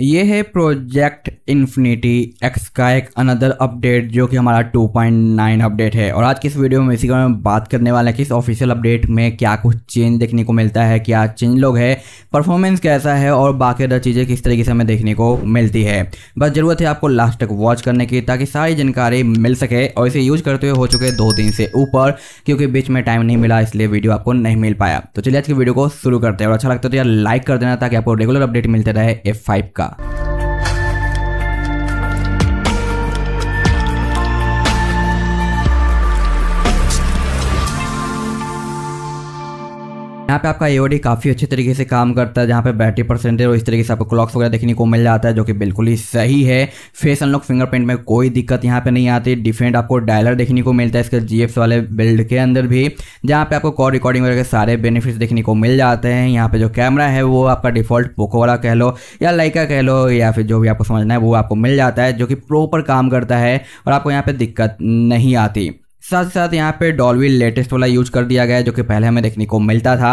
ये है project infinity x का एक अनदर अपडेट जो कि हमारा 2.9 अपडेट है और आज की इस वीडियो में इसी बारे में बात करने वाले हैं कि इस ऑफिशियल अपडेट में क्या कुछ चेंज देखने को मिलता है क्या चेंज लोग है परफॉर्मेंस कैसा है और बाकी अदर चीज़ें किस तरीके से हमें देखने को मिलती है बस ज़रूरत है आपको लास्ट तक वॉच करने की ताकि सारी जानकारी मिल सके और इसे यूज करते हुए हो चुके दो दिन से ऊपर क्योंकि बीच में टाइम नहीं मिला इसलिए वीडियो आपको नहीं मिल पाया तो चलिए आज की वीडियो को शुरू करते हैं और अच्छा लगता है तो यार लाइक कर देना ताकि आपको रेगुलर अपडेट मिलते रहे एफ का Amerika. यहाँ पे आपका ए काफ़ी अच्छे तरीके से काम करता है जहाँ पे बैटरी परसेंटेज और इस तरीके से आपको क्लॉक्स वगैरह देखने को मिल जाता है जो कि बिल्कुल ही सही है फेस अनलॉक फिंगरप्रिंट में कोई दिक्कत यहाँ पे नहीं आती डिफरेंट आपको डायलर देखने को मिलता है इसके जी वाले बिल्ड के अंदर भी जहाँ पे आपको कॉल रिकॉर्डिंग वगैरह के सारे बेनिफिट्स देखने को मिल जाते हैं यहाँ पे जो कैमरा है वो आपका डिफॉल्ट पोको वाला कह लो या लाइका कह लो या फिर जो भी आपको समझना है वो आपको मिल जाता है जो कि प्रॉपर काम करता है और आपको यहाँ पर दिक्कत नहीं आती साथ साथ यहाँ पे डॉलवी लेटेस्ट वाला यूज कर दिया गया है जो कि पहले हमें देखने को मिलता था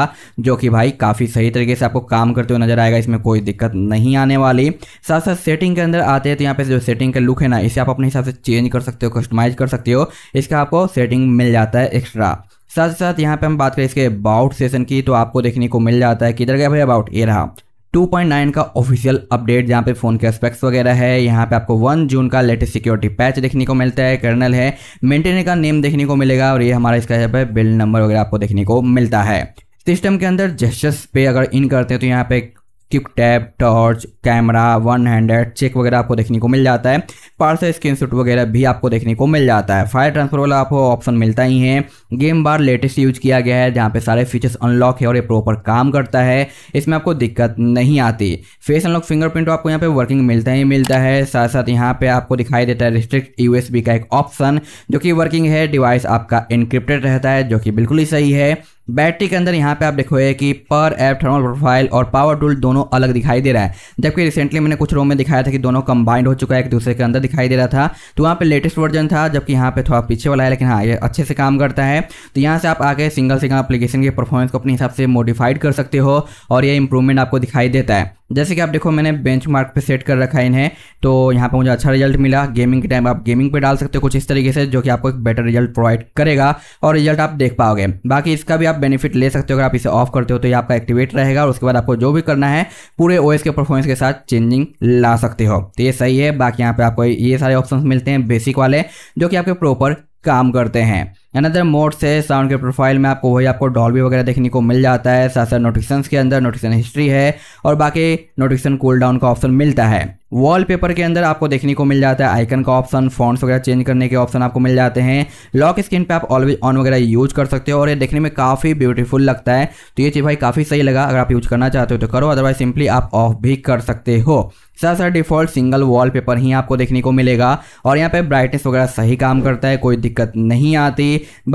जो कि भाई काफ़ी सही तरीके से आपको काम करते हुए नजर आएगा इसमें कोई दिक्कत नहीं आने वाली साथ साथ सेटिंग के अंदर आते हैं तो यहाँ पे जो सेटिंग का लुक है ना इसे आप अपने हिसाब से चेंज कर सकते हो कस्टमाइज कर सकते हो इसका आपको सेटिंग मिल जाता है एक्स्ट्रा साथ साथ यहाँ पे हम बात करें इसके अबाउट सेशन की तो आपको देखने को मिल जाता है किधर गया भाई अबाउट ये रहा 2.9 का ऑफिशियल अपडेट जहाँ पे फ़ोन के एस्पेक्ट्स वगैरह है यहाँ पे आपको 1 जून का लेटेस्ट सिक्योरिटी पैच देखने को मिलता है कर्नल है मेंटेनर का नेम देखने को मिलेगा और ये हमारा इसका यहाँ पे बिल्ड नंबर वगैरह आपको देखने को मिलता है सिस्टम के अंदर जेस्टर्स पे अगर इन करते हैं तो यहाँ पे quick tap torch camera one handed check वगैरह आपको देखने को मिल जाता है पार्सल स्क्रीन वगैरह भी आपको देखने को मिल जाता है फायर ट्रांसफर वाला आपको ऑप्शन मिलता ही है गेम बार लेटेस्ट यूज किया गया है जहाँ पे सारे फीचर्स अनलॉक है और ये प्रॉपर काम करता है इसमें आपको दिक्कत नहीं आती फेस अनलॉक फिंगरप्रिंट आपको यहाँ पे वर्किंग मिलता ही मिलता है साथ साथ यहाँ पे आपको दिखाई देता है रिस्ट्रिक्ट यूएसबी का एक ऑप्शन जो कि वर्किंग है डिवाइस आपका इनक्रिप्टेड रहता है जो कि बिल्कुल ही सही है बैटरी के अंदर यहाँ पे आप देखोगे कि पर ऐप थर्मल प्रोफाइल और पावर टूल दोनों अलग दिखाई दे रहा है जबकि रिसेंटली मैंने कुछ रोम में दिखाया था कि दोनों कंबाइंड हो चुका है एक दूसरे के अंदर दिखाई दे रहा था तो वहाँ पे लेटेस्ट वर्जन था जबकि यहाँ पे थोड़ा पीछे वाला है लेकिन हाँ ये अच्छे से काम करता है है तो यहाँ से आप आगे सिंगल सिंगल एप्लीकेशन के परफॉर्मेंस को अपने हिसाब से मॉडिफाइड कर सकते हो और ये इंप्रूवमेंट आपको दिखाई देता है जैसे कि आप देखो मैंने बेंच मार्क पर सेट कर रखा है इन्हें तो यहाँ पर मुझे अच्छा रिजल्ट मिला गेमिंग के टाइम आप गेमिंग पर डाल सकते हो कुछ इस तरीके से जो कि आपको एक बेटर रिजल्ट प्रोवाइड करेगा और रिजल्ट आप देख पाओगे बाकी इसका भी आप बेनिफिट ले सकते हो अगर आप इसे ऑफ करते हो तो ये आपका एक्टिवेट रहेगा और उसके बाद आपको जो भी करना है पूरे ओ के परफॉर्मेंस के साथ चेंजिंग ला सकते हो तो ये सही है बाकी यहाँ पे आपको ये सारे ऑप्शन मिलते हैं बेसिक वाले जो कि आपके प्रॉपर काम करते हैं अनदर मोड से साउंड के प्रोफाइल में आपको वही आपको डॉल्बी वगैरह देखने को मिल जाता है साथ साथ नोटिफिकेशन के अंदर नोटिफिकेशन हिस्ट्री है और बाकी नोटिफिकेशन कूल डाउन का ऑप्शन मिलता है वॉलपेपर के अंदर आपको देखने को मिल जाता है आइकन का ऑप्शन फॉन्ट्स वगैरह चेंज करने के ऑप्शन आपको मिल जाते हैं लॉक स्क्रीन पे आप ऑलवेज ऑन वगैरह यूज कर सकते हो और ये देखने में काफ़ी ब्यूटीफुल लगता है तो ये चीज़ भाई काफ़ी सही लगा अगर आप यूज करना चाहते हो तो करो अदरवाइज सिंपली आप ऑफ भी कर सकते हो सर साथ डिफॉल्ट सिंगल वॉलपेपर ही आपको देखने को मिलेगा और यहाँ पे ब्राइटनेस वगैरह सही काम करता है कोई दिक्कत नहीं आती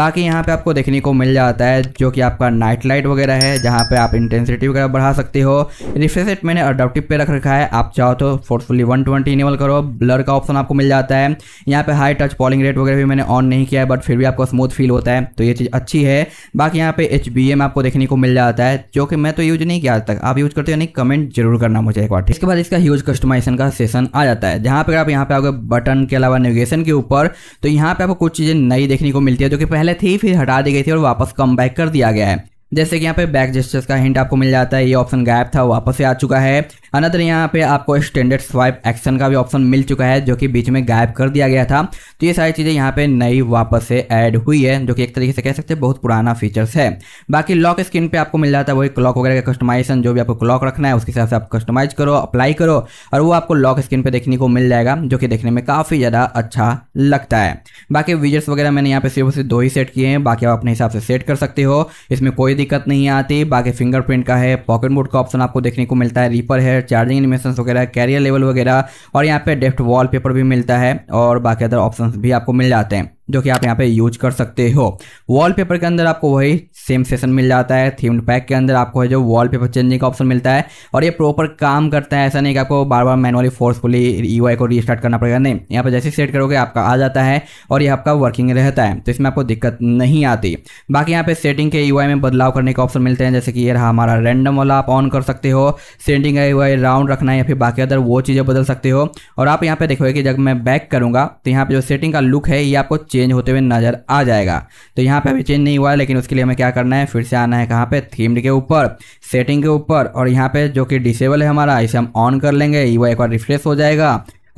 बाकी यहाँ पे आपको देखने को मिल जाता है जो कि आपका नाइट लाइट वगैरह है जहाँ पे आप इंटेंसिटी वगैरह बढ़ा सकते हो रिफ्रेश मैंने अडोप्टिव पे रख रखा है आप चाहो तो फोर्सफुली वन ट्वेंटी करो ब्लर का ऑप्शन आपको मिल जाता है यहाँ पे हाई टच पॉलिंग रेट वगैरह भी मैंने ऑन नहीं किया है बट फिर भी आपको स्मूथ फील होता है तो ये चीज़ अच्छी है बाकी यहाँ पे एच आपको देखने को मिल जाता है जो कि मैं तो यूज नहीं किया आज तक आप यूज करते हो नहीं कमेंट जरूर करना मुझे एक बार इसके बाद इसका यूज कस्टमाइजेशन का सेशन आ जाता है जहाँ पर आप यहाँ पे आओगे बटन के अलावा नेविगेशन के ऊपर तो यहाँ पे आपको कुछ चीज़ें नई देखने को मिलती है जो कि पहले थी फिर हटा दी गई थी और वापस कम बैक कर दिया गया है जैसे कि यहाँ पे बैक जेस्टर्स का हिंट आपको मिल जाता है ये ऑप्शन गायब था वापस से आ चुका है अनदर यहाँ पे आपको स्टैंडर्ड स्वाइप एक्शन का भी ऑप्शन मिल चुका है जो कि बीच में गायब कर दिया गया था तो ये सारी चीज़ें यहाँ पे नई वापस से ऐड हुई है जो कि एक तरीके से कह सकते हैं बहुत पुराना फीचर्स है बाकी लॉक स्क्रीन पे आपको मिल जाता है वही क्लॉक वगैरह का कस्टमाइजेशन जो भी आपको क्लॉक रखना है उसके हिसाब से आप कस्टमाइज करो अप्लाई करो और वो आपको लॉक स्क्रीन पर देखने को मिल जाएगा जो कि देखने में काफ़ी ज़्यादा अच्छा लगता है बाकी विजर्स वगैरह मैंने यहाँ पर सिर्फ सिर्फ दो ही सेट किए हैं बाकी आप अपने हिसाब से सेट कर सकते हो इसमें कोई दिक्कत नहीं आती बाकी फिंगरप्रिंट का है पॉकेट मोड का ऑप्शन आपको देखने को मिलता है रीपर है चार्जिंग एनिमेशन वगैरह कैरियर लेवल वगैरह और यहाँ पे डेफ्ट वॉल भी मिलता है और बाकी अदर ऑप्शन भी आपको मिल जाते हैं जो कि आप यहाँ पे यूज कर सकते हो वॉलपेपर के अंदर आपको वही सेम सेशन मिल जाता है थीम्ड पैक के अंदर आपको है जो वॉलपेपर चेंजिंग का ऑप्शन मिलता है और ये प्रॉपर काम करता है ऐसा नहीं कि आपको बार बार मैनुअली फोर्सफुली ई को रीस्टार्ट करना पड़ेगा नहीं यहाँ पर जैसे सेट करोगे आपका आ जाता है और ये आपका वर्किंग रहता है तो इसमें आपको दिक्कत नहीं आती बाकी यहाँ पे सेटिंग के यू में बदलाव करने के ऑप्शन मिलते हैं जैसे कि ये रहा हमारा रैंडम वाला आप ऑन कर सकते हो सेटिंग का यू राउंड रखना है या फिर बाकी अदर वो चीज़ें बदल सकते हो और आप यहाँ पे देखोगे कि जब मैं बैक करूँगा तो यहाँ पर जो सेटिंग का लुक है ये आपको चेंज होते हुए नज़र आ जाएगा तो यहाँ पे अभी चेंज नहीं हुआ है लेकिन उसके लिए हमें क्या करना है फिर से आना है कहाँ पे थीम्ड के ऊपर सेटिंग के ऊपर और यहाँ पे जो कि डिसेबल है हमारा इसे हम ऑन कर लेंगे ई एक बार रिफ्रेश हो जाएगा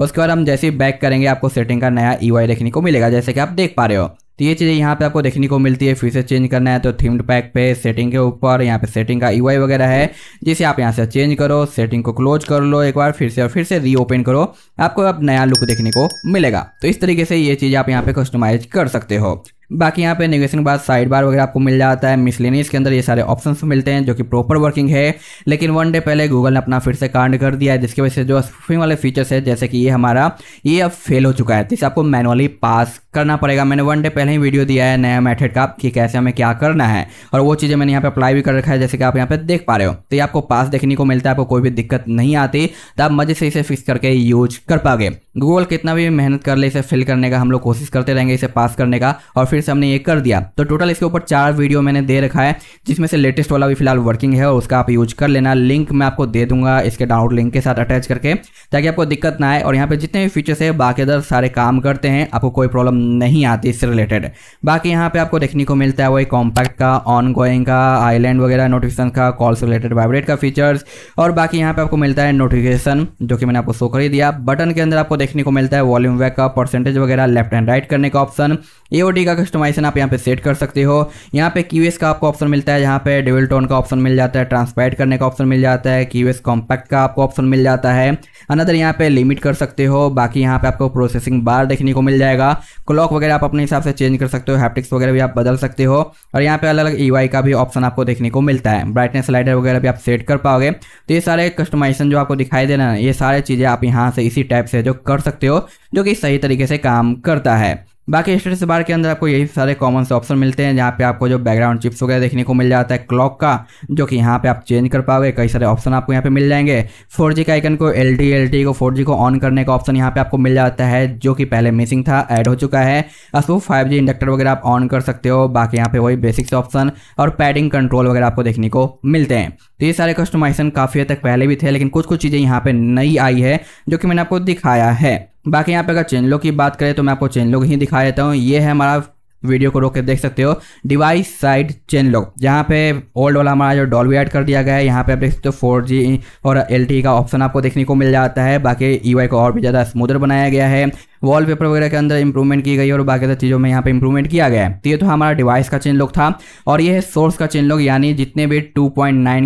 उसके बाद हम जैसे ही बैक करेंगे आपको सेटिंग का नया ई देखने को मिलेगा जैसे कि आप देख पा रहे हो तो ये चीज़ें यहाँ पे आपको देखने को मिलती है फिर से चेंज करना है तो थीम्ड पैक पे सेटिंग के ऊपर यहाँ पे सेटिंग का यूआई e वगैरह है जिसे आप यहाँ से चेंज करो सेटिंग को क्लोज कर लो एक बार फिर से और फिर से रीओपन करो आपको अब नया लुक देखने को मिलेगा तो इस तरीके से ये चीज़ आप यहाँ पे कस्टमाइज कर सकते हो बाकी यहाँ पे नेविगेशन के बाद साइड बार वगैरह आपको मिल जाता है मिसलेनियस के अंदर ये सारे ऑप्शन मिलते हैं जो कि प्रॉपर वर्किंग है लेकिन वन डे पहले गूगल ने अपना फिर से कांड कर दिया है जिसकी वजह से जो स्पूफिंग वाले फीचर्स है जैसे कि ये हमारा ये अब फेल हो चुका है तो इसे आपको मैनुअली पास करना पड़ेगा मैंने वन डे पहले ही वीडियो दिया है नया मेथड का कि कैसे हमें क्या करना है और वो चीज़ें मैंने यहाँ पे अप्लाई भी कर रखा है जैसे कि आप यहाँ पे देख पा रहे हो तो ये आपको पास देखने को मिलता है आपको कोई भी दिक्कत नहीं आती तो आप मज़े से इसे फिक्स करके यूज कर पाओगे गूगल कितना भी मेहनत कर ले इसे फिल करने का हम लोग कोशिश करते रहेंगे इसे पास करने का और फिर से हमने ये कर दिया तो टोटल इसके ऊपर चार वीडियो मैंने दे रखा है जिसमें से लेटेस्ट वाला भी फिलहाल वर्किंग है और उसका आप यूज कर लेना लिंक मैं आपको दे दूंगा इसके डाउनलोड लिंक के साथ अटैच करके ताकि आपको दिक्कत ना आए और यहाँ पर जितने भी फीचर्स है अदर सारे काम करते हैं आपको कोई प्रॉब्लम नहीं आती इससे रिलेटेड बाकी यहाँ पर आपको देखने को मिलता है वही कॉम्पैक्ट का ऑन गोइंग का आईलैंड वगैरह नोटिफिकेशन का कॉल से रिलेटेड वाइब्रेट का फीचर्स और बाकी यहाँ पर आपको मिलता है नोटिफिकेशन जो कि मैंने आपको शो कर ही दिया बटन के अंदर आपको देखने को मिलता है वॉल्यूम बैकअप परसेंटेज वगैरह लेफ्ट एंड राइट करने का ऑप्शन ए का कस्टमाइजेशन आप यहाँ पे सेट कर सकते हो यहाँ पे क्यूएस का आपको ऑप्शन मिलता है यहाँ पे डेविल टोन का ऑप्शन मिल जाता है ट्रांसपेरेंट करने का ऑप्शन मिल जाता है क्यूएस कॉम्पैक्ट का आपको ऑप्शन मिल जाता है अनदर यहाँ पे लिमिट कर सकते हो बाकी यहाँ पे आपको प्रोसेसिंग बार देखने को मिल जाएगा क्लॉक वगैरह आप अपने हिसाब से चेंज कर सकते हो हैप्टिक्स वगैरह भी आप बदल सकते हो और यहाँ पे अलग अलग ई का भी ऑप्शन आपको देखने को मिलता है ब्राइटनेस स्लाइडर वगैरह भी आप सेट कर पाओगे तो ये सारे कस्टमाइजेशन जो आपको दिखाई दे रहे हैं ये सारे चीज़ें आप यहाँ से इसी टाइप से जो कर पढ़ सकते हो जो कि सही तरीके से काम करता है बाकी स्टेटस बार के अंदर आपको यही सारे कॉमन से ऑप्शन मिलते हैं जहाँ पे आपको जो बैकग्राउंड चिप्स वगैरह देखने को मिल जाता है क्लॉक का जो कि यहाँ पे आप चेंज कर पाओगे कई सारे ऑप्शन आपको यहाँ पे मिल जाएंगे 4G का आइकन को एल डी को 4G को ऑन करने का ऑप्शन यहाँ पे आपको मिल जाता है जो कि पहले मिसिंग था ऐड हो चुका है असो फाइव इंडक्टर वगैरह आप ऑन कर सकते हो बाकी यहाँ पे वही बेसिक्स ऑप्शन और पैडिंग कंट्रोल वगैरह आपको देखने को मिलते हैं तो ये सारे कस्टमाइजेशन काफ़ी हद तक पहले भी थे लेकिन कुछ कुछ चीज़ें यहाँ पे नई आई है जो कि मैंने आपको दिखाया है बाकी यहाँ पे अगर चैनलो की बात करें तो मैं आपको चेन ही दिखा देता हूँ ये है हमारा वीडियो को रोक के देख सकते हो डिवाइस साइड चेन लॉक जहाँ पे ओल्ड वाला हमारा जो भी ऐड कर दिया गया है यहाँ पे आप देख सकते हो फोर जी और एल e का ऑप्शन आपको देखने को मिल जाता है बाकी ई e का और भी ज़्यादा स्मूदर बनाया गया है वॉलपेपर वगैरह के अंदर इंप्रूवमेंट की गई और बाकी चीज़ों में यहाँ पे इंप्रूवमेंट किया गया है तो ये तो हमारा डिवाइस का चेन लुक था और ये है सोर्स का चेन लुक यानी जितने भी 2.9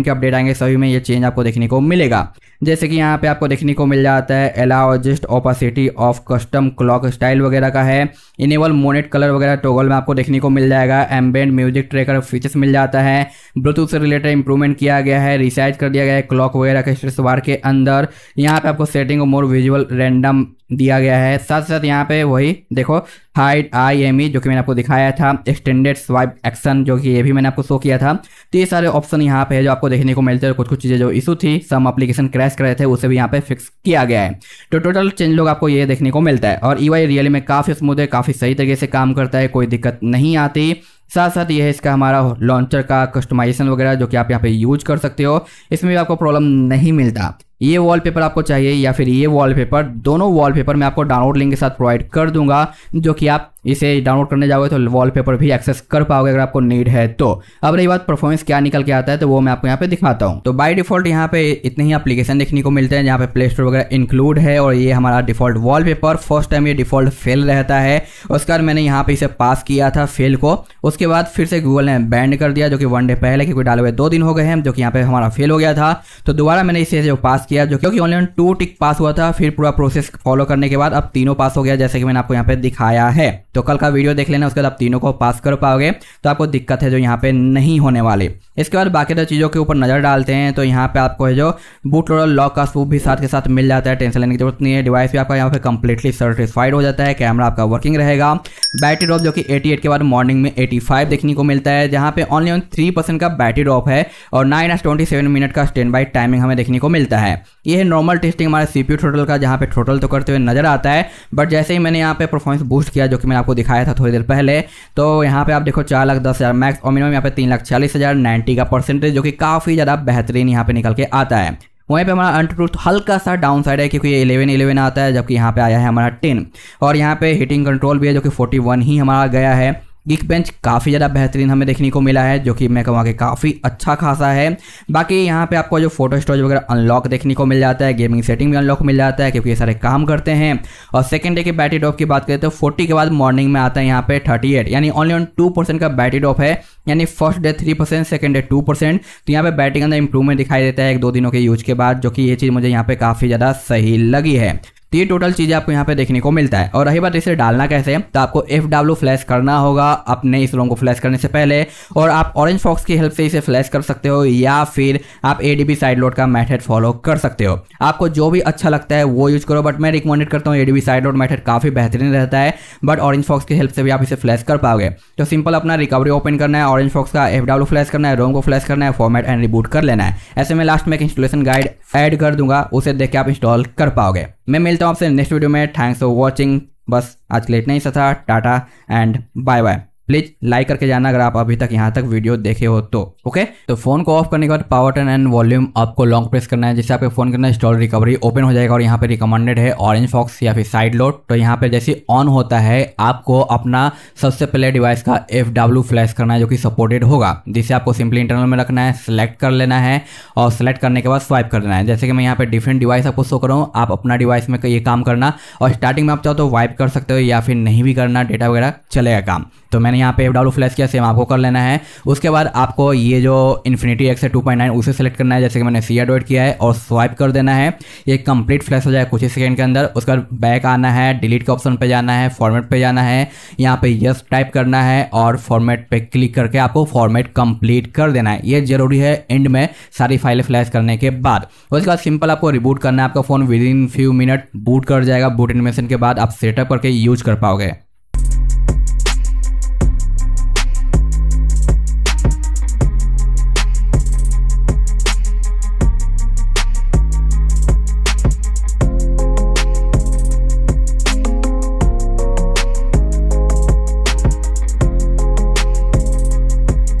के अपडेट आएंगे सभी में ये चेंज आपको देखने को मिलेगा जैसे कि यहाँ पे आपको देखने को मिल जाता है allow just opacity of custom clock style वगैरह का है इनेबल मोनेट कलर वगैरह टोगल में आपको देखने को मिल जाएगा एम्बेंड म्यूजिक ट्रेकर फीचर्स मिल जाता है ब्लूटूथ से रिलेटेड इंप्रूवमेंट किया गया है रिसाइज कर दिया गया है क्लॉक वगैरह के स्ट्रेस बार के अंदर यहाँ पे आपको सेटिंग और मोर विजुअल रैंडम दिया गया है साथ साथ यहाँ पे वही देखो हाइड आई एम ई जो कि मैंने आपको दिखाया था एक्सटेंडेड स्वाइप एक्शन जो कि ये भी मैंने आपको शो किया था तो ये सारे ऑप्शन यहाँ पे है जो आपको देखने को मिलते हैं कुछ कुछ चीज़ें जो इशू थी सम एप्लीकेशन क्रैश कर रहे थे उसे भी यहाँ पे फिक्स किया गया है तो टोटल चेंज लोग आपको ये देखने को मिलता है और ई वाई रियली में काफ़ी स्मूथ है काफ़ी सही तरीके से काम करता है कोई दिक्कत नहीं आती साथ साथ यह है इसका हमारा लॉन्चर का कस्टमाइजेशन वगैरह जो कि आप यहाँ पे यूज कर सकते हो इसमें भी आपको प्रॉब्लम नहीं मिलता ये वॉलपेपर आपको चाहिए या फिर ये वॉलपेपर दोनों वॉलपेपर मैं आपको डाउनलोड लिंक के साथ प्रोवाइड कर दूंगा जो कि आप इसे डाउनलोड करने जाओगे तो वॉलपेपर भी एक्सेस कर पाओगे अगर आपको नीड है तो अब रही बात परफॉर्मेंस क्या निकल के आता है तो वो मैं आपको यहाँ पे दिखाता हूँ तो बाय डिफॉल्ट यहाँ पे इतने ही एप्लीकेशन देखने को मिलते हैं जहाँ पे प्ले स्टोर वगैरह इंक्लूड है और ये हमारा डिफॉल्ट पेपर फर्स्ट टाइम ये डिफॉल्ट फेल रहता है उसके बाद मैंने यहाँ पे इसे पास किया था फेल को उसके बाद फिर से गूगल ने बैंड कर दिया जो कि वन डे पहले क्योंकि डाले हुए दो दिन हो गए हैं जो कि यहाँ पे हमारा फेल हो गया था तो दोबारा मैंने इसे जो पास किया जो क्योंकि ऑनलाइन टू टिक पास हुआ था फिर पूरा प्रोसेस फॉलो करने के बाद अब तीनों पास हो गया जैसे कि मैंने आपको यहाँ पे दिखाया है तो कल का वीडियो देख लेना उसके बाद आप तीनों को पास कर पाओगे तो आपको दिक्कत है जो यहाँ पे नहीं होने वाली इसके बाद बाकी तो चीज़ों के ऊपर नज़र डालते हैं तो यहाँ पे आपको है जो बूट लोडर लॉक का स्पूप भी साथ के साथ मिल जाता है टेंशन लेने की जरूरत नहीं है डिवाइस भी आपका यहाँ पे कम्प्लीटली सर्टिफाइड हो जाता है कैमरा आपका वर्किंग रहेगा बैटरी ड्रॉप जो कि एटी के बाद मॉर्निंग में एटी देखने को मिलता है जहाँ पे ऑनली ऑन थ्री परसेंट का बैटरी ड्रॉप है और nine S twenty seven minute का स्टैंड बाई टाइमिंग हमें देखने को मिलता है ये नॉर्मल टेस्टिंग हमारे सीपी टोटल का जहाँ पे टोटल तो करते हुए नजर आता है बट जैसे ही मैंने यहाँ पे परफॉर्मेंस बूस्ट किया जो कि मैं आपको दिखाया था थोड़ी देर पहले तो यहाँ पे आप देखो चार लाख दस हज़ार मैक्स और मिनिमम यहाँ पे तीन लाख चालीस हज़ार नाइन्टी का परसेंटेज जो कि काफ़ी ज़्यादा बेहतरीन यहाँ पे निकल के आता है वहीं पे हमारा अंटरूथ हल्का सा डाउन साइड है क्योंकि ये इलेवन इलेवन आता है जबकि यहाँ पे आया है हमारा टेन और यहाँ पे हीटिंग कंट्रोल भी है जो कि फोर्टी वन ही हमारा गया है गिक बेंच काफ़ी ज़्यादा बेहतरीन हमें देखने को मिला है जो कि मैं कहूँगा कि काफ़ी अच्छा खासा है बाकी यहाँ पे आपको जो फोटो स्टोरेज वगैरह अनलॉक देखने को मिल जाता है गेमिंग सेटिंग भी अनलॉक मिल जाता है क्योंकि ये सारे काम करते हैं और सेकेंड डे की बैटरी ड्रॉप की बात करें तो फोर्टी के बाद मॉर्निंग में आता है यहाँ पे थर्टी यानी ओनली ऑन टू का बैटरी ड्रॉप है यानी first day three percent second day two percent तो यहाँ पे बैटरी के अंदर इंप्रूवमेंट दिखाई देता है एक दो दिनों के यूज के बाद जो कि ये चीज़ मुझे यहाँ पे काफ़ी ज़्यादा सही लगी है तो ये टोटल चीज़ें आपको यहाँ पे देखने को मिलता है और रही बात इसे डालना कैसे तो आपको एफ डब्ल्यू फ्लैश करना होगा अपने इस रोम को फ्लैश करने से पहले और आप ऑरेंज फॉक्स की हेल्प से इसे फ्लैश कर सकते हो या फिर आप A D B sideload का मैथड फॉलो कर सकते हो आपको जो भी अच्छा लगता है वो यूज करो बट मैं रिकमेंडेड करता हूँ A D B sideload method काफ़ी बेहतरीन रहता है बट ऑरेंज फॉक्स की हेल्प से भी आप इसे फ्लैश कर पाओगे तो सिंपल अपना रिकवरी ओपन करना है ऑरेंज फॉक्स का एफ डब्ल्यू फ्लैश करना है रोम को फ्लैश करना है फॉर्मेट एंड रिबूट कर लेना है ऐसे में लास्ट में एक इंस्टॉलेशन गाइड ऐड कर दूंगा उसे देख के आप इंस्टॉल कर पाओगे मैं मिलता हूँ आपसे नेक्स्ट वीडियो में थैंक्स फॉर वॉचिंग बस आज के लिए इतना ही था tata and bye bye please like करके जाना अगर आप अभी तक यहाँ तक वीडियो देखे हो तो ओके तो फोन को ऑफ करने के बाद पावर टर्न एंड वॉल्यूम आपको लॉन्ग प्रेस करना है जिससे आपके फोन के अंदर स्टोर रिकवरी ओपन हो जाएगा और यहाँ पे रिकमेंडेड है ऑरेंज फॉक्स या फिर साइड लोड तो यहाँ पे जैसे ऑन होता है आपको अपना सबसे पहले डिवाइस का एफ फ्लैश करना है जो कि सपोर्टेड होगा जिसे आपको सिंपली इंटरनल में रखना है सिलेक्ट कर लेना है और सिलेक्ट करने के बाद स्वाइप कर लेना है जैसे कि मैं यहाँ पे डिफरेंट डिवाइस आपको शो कर रहा हूँ आप अपना डिवाइस में ये काम करना और स्टार्टिंग में आप चाहो तो वाइप कर सकते हो या फिर नहीं भी करना डेटा वगैरह चलेगा काम तो मैंने यहाँ पे डब्लू फ्लैश किया सेम आपको कर लेना है उसके बाद आपको ये जो इन्फिनिटी एक्स है टू पॉइंट नाइन उसे सेलेक्ट करना है जैसे कि मैंने सी एडवर्ट किया है और स्वाइप कर देना है ये कंप्लीट फ्लैश हो जाए कुछ ही सेकेंड के अंदर उसका बैक आना है डिलीट के ऑप्शन पर जाना है फॉर्मेट पर जाना है यहाँ पर यस टाइप करना है और फॉर्मेट पर क्लिक करके आपको फॉर्मेट कंप्लीट कर देना है ये जरूरी है एंड में सारी फाइलें फ्लैश करने के बाद उसके बाद सिंपल आपको रिबूट करना है आपका phone within few minute boot कर जाएगा बूट एनिमेशन के बाद आप सेटअप करके यूज कर पाओगे